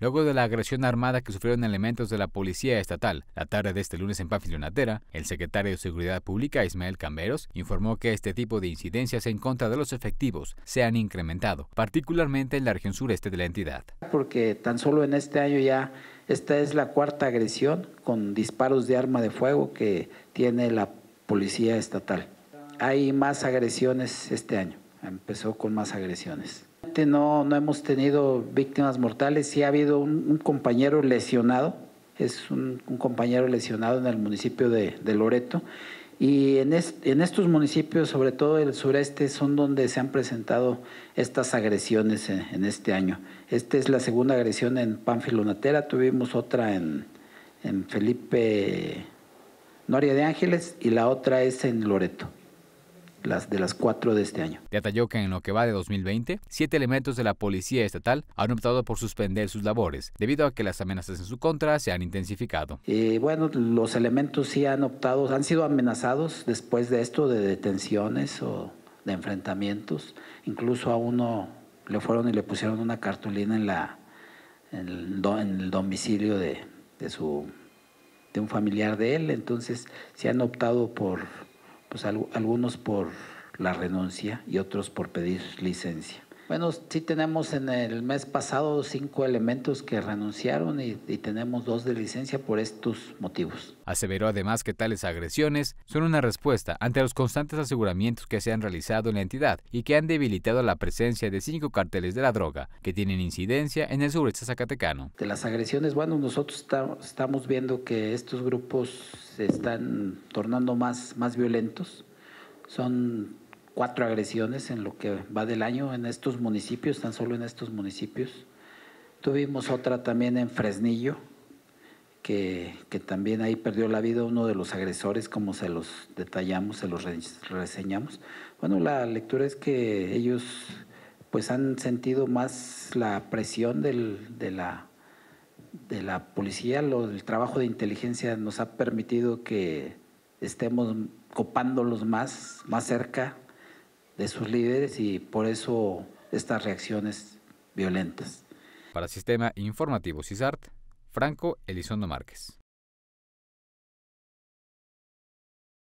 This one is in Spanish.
Luego de la agresión armada que sufrieron elementos de la Policía Estatal la tarde de este lunes en Pafilionatera, el secretario de Seguridad Pública, Ismael Camberos, informó que este tipo de incidencias en contra de los efectivos se han incrementado, particularmente en la región sureste de la entidad. Porque tan solo en este año ya esta es la cuarta agresión con disparos de arma de fuego que tiene la Policía Estatal. Hay más agresiones este año, empezó con más agresiones no, no hemos tenido víctimas mortales. Sí ha habido un, compañero lesionado, es un, compañero lesionado en el municipio de, Loreto. Y en, estos municipios, sobre todo el sureste, son donde se han presentado estas agresiones en, este año. Esta es la segunda agresión en Panfilonatera tuvimos otra en, en Felipe Noria de Ángeles y la otra es en Loreto las de las cuatro de este año. Detalló que en lo que va de 2020, siete elementos de la Policía Estatal han optado por suspender sus labores, debido a que las amenazas en su contra se han intensificado. Eh, bueno, los elementos sí han optado, han sido amenazados después de esto, de detenciones o de enfrentamientos. Incluso a uno le fueron y le pusieron una cartulina en, la, en, el, domicilio de, de, su, de un familiar de él. Entonces, se han optado por pues algunos por la renuncia y otros por pedir licencia. Bueno, sí tenemos en el mes pasado cinco elementos que renunciaron y, tenemos dos de licencia por estos motivos. Aseveró además que tales agresiones son una respuesta ante los constantes aseguramientos que se han realizado en la entidad y que han debilitado la presencia de cinco carteles de la droga que tienen incidencia en el sureste zacatecano. De las agresiones, bueno, nosotros estamos viendo que estos grupos se están tornando más, más violentos. Son cuatro agresiones en lo que va del año en estos municipios, tan solo en estos municipios. Tuvimos otra también en Fresnillo, que, que, también ahí perdió la vida uno de los agresores, como se los detallamos, se los reseñamos. Bueno, la lectura es que ellos pues han sentido más la presión de, la, de la policía, Lo, el trabajo de inteligencia nos ha permitido que estemos copándolos más, más cerca, de sus líderes y por eso estas reacciones violentas. Para Sistema Informativo CISART, Franco Elizondo Márquez.